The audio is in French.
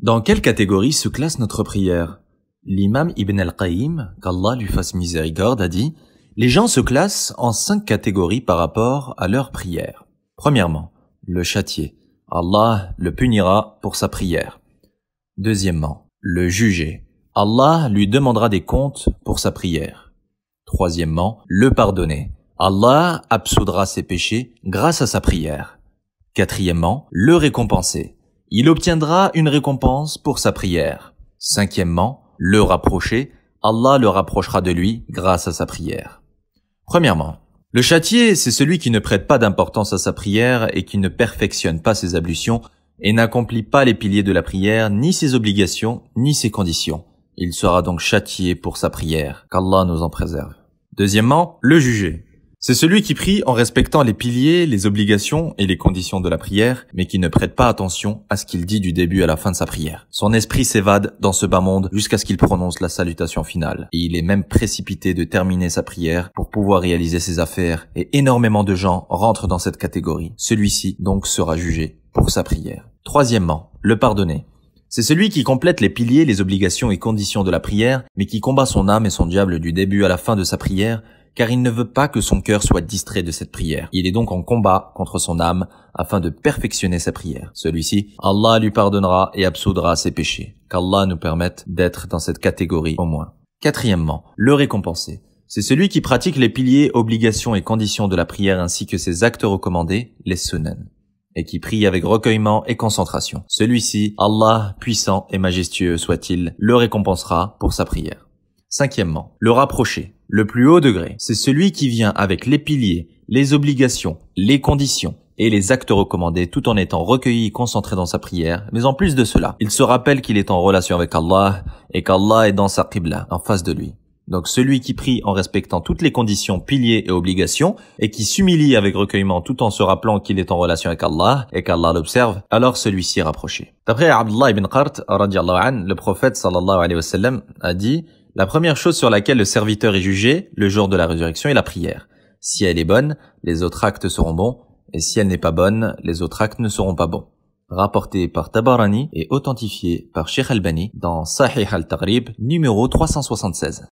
Dans quelle catégorie se classe notre prière L'imam Ibn al-Qayyim, qu'Allah lui fasse miséricorde, a dit Les gens se classent en cinq catégories par rapport à leur prière. Premièrement, le châtier. Allah le punira pour sa prière. Deuxièmement, le juger Allah lui demandera des comptes pour sa prière. Troisièmement, le pardonner Allah absoudra ses péchés grâce à sa prière. Quatrièmement, le récompenser il obtiendra une récompense pour sa prière. Cinquièmement, le rapprocher, Allah le rapprochera de lui grâce à sa prière. Premièrement, le châtier, c'est celui qui ne prête pas d'importance à sa prière et qui ne perfectionne pas ses ablutions et n'accomplit pas les piliers de la prière, ni ses obligations, ni ses conditions. Il sera donc châtié pour sa prière, qu'Allah nous en préserve. Deuxièmement, le juger. C'est celui qui prie en respectant les piliers, les obligations et les conditions de la prière, mais qui ne prête pas attention à ce qu'il dit du début à la fin de sa prière. Son esprit s'évade dans ce bas monde jusqu'à ce qu'il prononce la salutation finale, et il est même précipité de terminer sa prière pour pouvoir réaliser ses affaires, et énormément de gens rentrent dans cette catégorie. Celui-ci donc sera jugé pour sa prière. Troisièmement, le pardonner. C'est celui qui complète les piliers, les obligations et conditions de la prière, mais qui combat son âme et son diable du début à la fin de sa prière car il ne veut pas que son cœur soit distrait de cette prière. Il est donc en combat contre son âme afin de perfectionner sa prière. Celui-ci, Allah lui pardonnera et absoudra ses péchés. Qu'Allah nous permette d'être dans cette catégorie au moins. Quatrièmement, le récompenser. C'est celui qui pratique les piliers, obligations et conditions de la prière ainsi que ses actes recommandés, les sunan et qui prie avec recueillement et concentration. Celui-ci, Allah, puissant et majestueux soit-il, le récompensera pour sa prière. Cinquièmement, le rapprocher. Le plus haut degré, c'est celui qui vient avec les piliers, les obligations, les conditions et les actes recommandés tout en étant recueilli et concentré dans sa prière, mais en plus de cela, il se rappelle qu'il est en relation avec Allah et qu'Allah est dans sa qibla, en face de lui. Donc celui qui prie en respectant toutes les conditions, piliers et obligations, et qui s'humilie avec recueillement tout en se rappelant qu'il est en relation avec Allah et qu'Allah l'observe, alors celui-ci est rapproché. D'après Abdullah ibn Qart, le prophète sallallahu alayhi wa sallam, a dit « la première chose sur laquelle le serviteur est jugé le jour de la résurrection est la prière. Si elle est bonne, les autres actes seront bons, et si elle n'est pas bonne, les autres actes ne seront pas bons. Rapporté par Tabarani et authentifié par Sheikh Albani dans Sahih al-Tarib numéro 376.